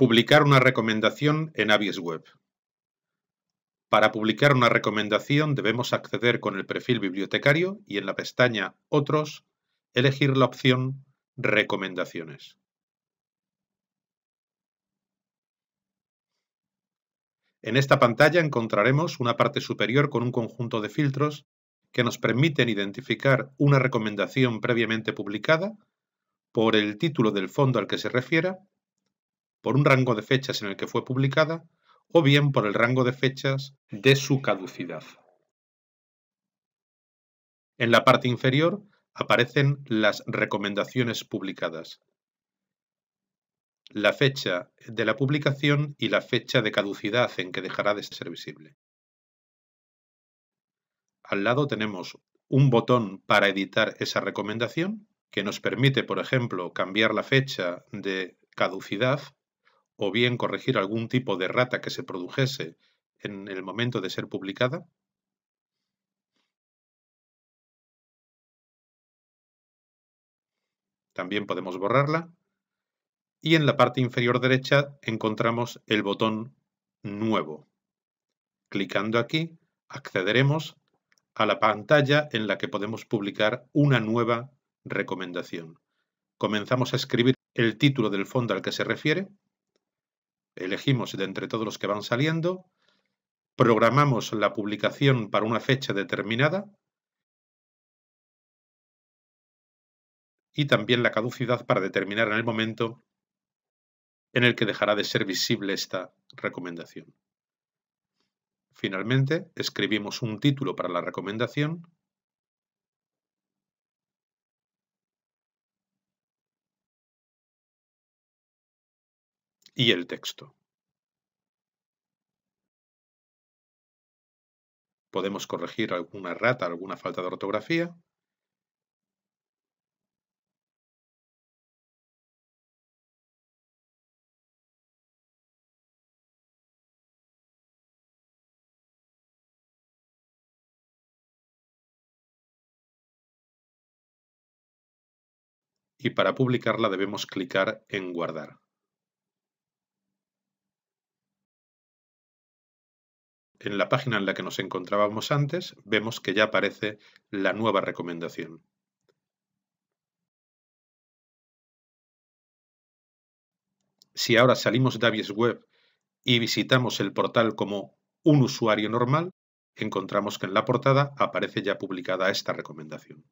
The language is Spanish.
Publicar una recomendación en AVIS Web. Para publicar una recomendación debemos acceder con el perfil bibliotecario y en la pestaña Otros elegir la opción Recomendaciones. En esta pantalla encontraremos una parte superior con un conjunto de filtros que nos permiten identificar una recomendación previamente publicada por el título del fondo al que se refiera por un rango de fechas en el que fue publicada o bien por el rango de fechas de su caducidad. En la parte inferior aparecen las recomendaciones publicadas, la fecha de la publicación y la fecha de caducidad en que dejará de ser visible. Al lado tenemos un botón para editar esa recomendación que nos permite, por ejemplo, cambiar la fecha de caducidad o bien corregir algún tipo de rata que se produjese en el momento de ser publicada? También podemos borrarla. Y en la parte inferior derecha encontramos el botón Nuevo. Clicando aquí accederemos a la pantalla en la que podemos publicar una nueva recomendación. Comenzamos a escribir el título del fondo al que se refiere, elegimos de entre todos los que van saliendo, programamos la publicación para una fecha determinada y también la caducidad para determinar en el momento en el que dejará de ser visible esta recomendación. Finalmente, escribimos un título para la recomendación y el texto. Podemos corregir alguna rata, alguna falta de ortografía. y para publicarla debemos clicar en guardar. en la página en la que nos encontrábamos antes, vemos que ya aparece la nueva recomendación. Si ahora salimos de Web y visitamos el portal como un usuario normal, encontramos que en la portada aparece ya publicada esta recomendación.